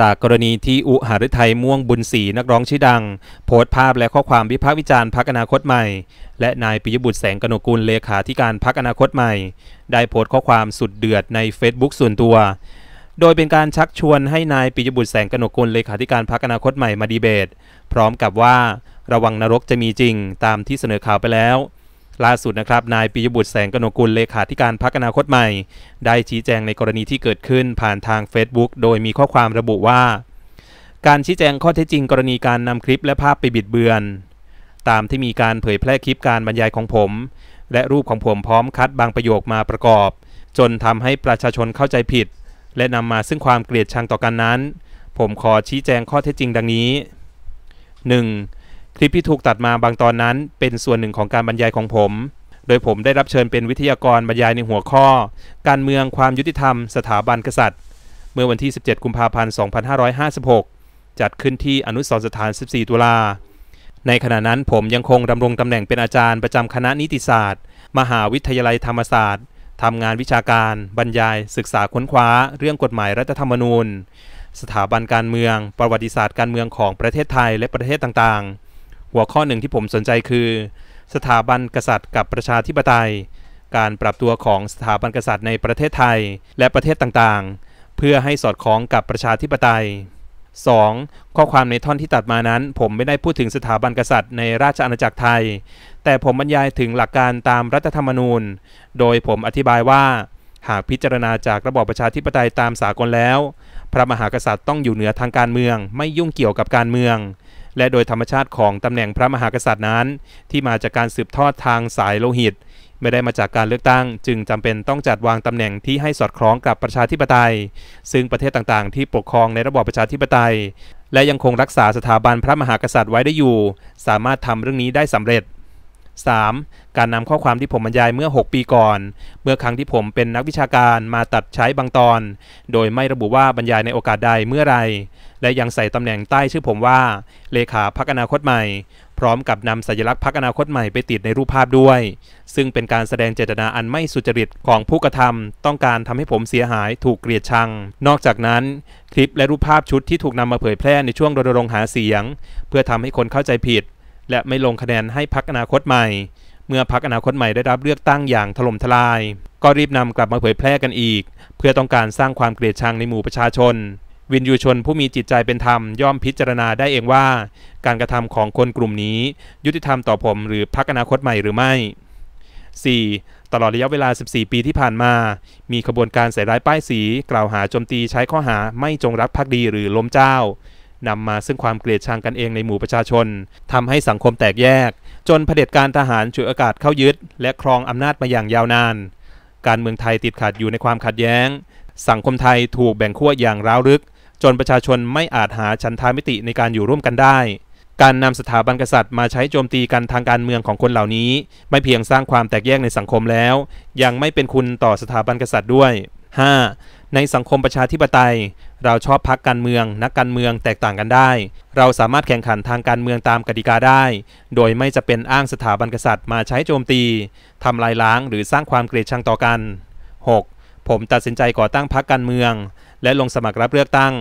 จากกรณีที่อุหารไทยม่วงบุญศรีนักร้องชื่อดัง โพสต์ภาพและข้อความ วิพากษ์วิจารณ์พักอนาคตใหม่ และนายปิยบุตรแสงกนกุลเลขาธิการพักอนาคตใหม่ ได้โพสต์ข้อความสุดเดือดใน Facebook ส่วนตัว โดยเป็นการชักชวนให้นายปิยบุตรแสงกนกุลเลขาธิการพักอนาคตใหม่มาดีเบต พร้อมกับว่า ระวังนรกจะมีจริง ตามที่เสนอข่าวไปแล้วล่าสุดนะครับ นายปิยบุตรแสงกนกุลเลขาธิการพักอนาคตใหม่ ได้ชี้แจงในกรณีที่เกิดขึ้นผ่านทาง Facebook โดยมีข้อความระบุว่า การชี้แจงข้อเท็จจริงกรณีการนำคลิปและภาพไปบิดเบือน ตามที่มีการเผยแพร่คลิปการบรรยายของผม และรูปของผมพร้อมคัดบางประโยคมาประกอบ จนทำให้ประชาชนเข้าใจผิด และนำมาซึ่งความเกลียดชังต่อกันนั้น ผมขอชี้แจงข้อเท็จจริง ดังนี้ 1. คลิปที่ถูกตัดมาบางตอนนั้นเป็นส่วนหนึ่งของการบรรยายของผม โดยผมได้รับเชิญเป็นวิทยากรบรรยายในหัวข้อ การเมืองความยุติธรรมสถาบันกษัตริย์ เมื่อวันที่ 17 กุมภาพันธ์ 2556 จัดขึ้นที่อนุสรสถาน 14 ตุลา ในขณะนั้นผมยังคงดำรงตำแหน่งเป็นอาจารย์ประจำคณะนิติศาสตร์ มหาวิทยาลัยธรรมศาสตร์ทำงานวิชาการ บรรยาย ศึกษาค้นคว้า เรื่องกฎหมายรัฐธรรมนูญ สถาบันการเมือง ประวัติศาสตร์การเมืองของประเทศไทยและประเทศต่างๆหัวข้อหนึ่งที่ผมสนใจคือ สถาบันกษัตริย์กับประชาธิปไตย การปรับตัวของสถาบันกษัตริย์ในประเทศไทย และประเทศต่างๆ เพื่อให้สอดคล้องกับประชาธิปไตย 2. ข้อความในท่อนที่ตัดมานั้น ผมไม่ได้พูดถึงสถาบันกษัตริย์ในราชอาณาจักรไทย แต่ผมบรรยายถึงหลักการตามรัฐธรรมนูญ โดยผมอธิบายว่า หากพิจารณาจากระบอบประชาธิปไตยตามสากลแล้ว พระมหากษัตริย์ต้องอยู่เหนือทางการเมือง ไม่ยุ่งเกี่ยวกับการเมืองและโดยธรรมชาติของตำแหน่งพระมหากษัตริย์นั้น ที่มาจากการสืบทอดทางสายโลหิต ไม่ได้มาจากการเลือกตั้ง จึงจำเป็นต้องจัดวางตำแหน่งที่ให้สอดคล้องกับประชาธิปไตย ซึ่งประเทศต่างๆ ที่ปกครองในระบอบประชาธิปไตย และยังคงรักษาสถาบันพระมหากษัตริย์ไว้ได้อยู่ สามารถทำเรื่องนี้ได้สำเร็จ 3. การนำข้อความที่ผมบรรยายเมื่อ 6 ปีก่อน เมื่อครั้งที่ผมเป็นนักวิชาการมาตัดใช้บางตอน โดยไม่ระบุว่าบรรยายในโอกาสใดเมื่อไรและยังใส่ตำแหน่งใต้ชื่อผมว่า เลขาพักอนาคตใหม่พร้อมกับนำสัญลักษณ์พักอนาคตใหม่ไปติดในรูปภาพด้วย ซึ่งเป็นการแสดงเจตนาอันไม่สุจริตของผู้กระทำต้องการทำให้ผมเสียหายถูกเกลียดชัง นอกจากนั้น คลิปและรูปภาพชุดที่ถูกนำมาเผยแพร่ในช่วงรณรงค์หาเสียง เพื่อทำให้คนเข้าใจผิด และไม่ลงคะแนนให้พักอนาคตใหม่ เมื่อพักอนาคตใหม่ได้รับเลือกตั้งอย่างถล่มทลาย ก็รีบนำกลับมาเผยแพร่กันอีก เพื่อต้องการสร้างความเกลียดชังในหมู่ประชาชนวินยูชนผู้มีจิตใจเป็นธรรมย่อมพิจารณาได้เองว่า การกระทำของคนกลุ่มนี้ ยุติธรรมต่อผมหรือพักอนาคตใหม่หรือไม่ 4. ตลอดระยะเวลา 14 ปีที่ผ่านมา มีขบวนการใส่ร้ายป้ายสี กล่าวหาโจมตีใช้ข้อหาไม่จงรักภักดีหรือล้มเจ้านำมาซึ่งความเกลียดชังกันเองในหมู่ประชาชนทำให้สังคมแตกแยก จนเผด็จการทหารฉวยโอกาสเข้ายึด และครองอำนาจมาอย่างยาวนาน การเมืองไทยติดขัดอยู่ในความขัดแย้ง สังคมไทยถูกแบ่งขั้วอย่างร้าวรึกจนประชาชนไม่อาจหาชันทามิติในการอยู่ร่วมกันได้ การนำสถาบันกษัตริย์มาใช้โจมตีกันทางการเมืองของคนเหล่านี้ ไม่เพียงสร้างความแตกแยกในสังคมแล้ว ยังไม่เป็นคุณต่อสถาบันกษัตริย์ด้วย 5. ในสังคมประชาธิปไตย เราชอบพักการเมืองนักการเมืองแตกต่างกันได้ เราสามารถแข่งขันทางการเมืองตามกติกาได้ โดยไม่จะเป็นอ้างสถาบันกษัตริย์มาใช้โจมตีทำลายล้าง หรือสร้างความเกลียดชังต่อกัน 6. ผมตัดสินใจก่อตั้งพรรคการเมือง และลงสมัครรับเลือกตั้ง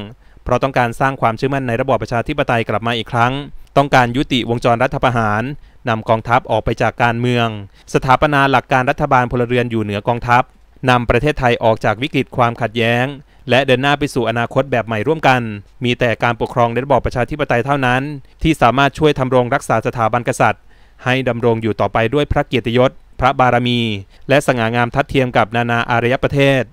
เพราะต้องการสร้างความเชื่อมั่นในระบอบประชาธิปไตยกลับมาอีกครั้ง ต้องการยุติวงจรรัฐประหารนำกองทัพออกไปจากการเมือง สถาปนาหลักการรัฐบาลพลเรือนอยู่เหนือกองทัพนำประเทศไทยออกจากวิกฤตความขัดแย้ง และเดินหน้าไปสู่อนาคตแบบใหม่ร่วมกัน มีแต่การปกครองในระบอบประชาธิปไตยเท่านั้น ที่สามารถช่วยทำรงรักษาสถาบันกษัตริย์ ให้ดำรงอยู่ต่อไปด้วยพระเกียรติยศพระบารมี และสง่างามทัดเทียมกับนานาอารยประเทศ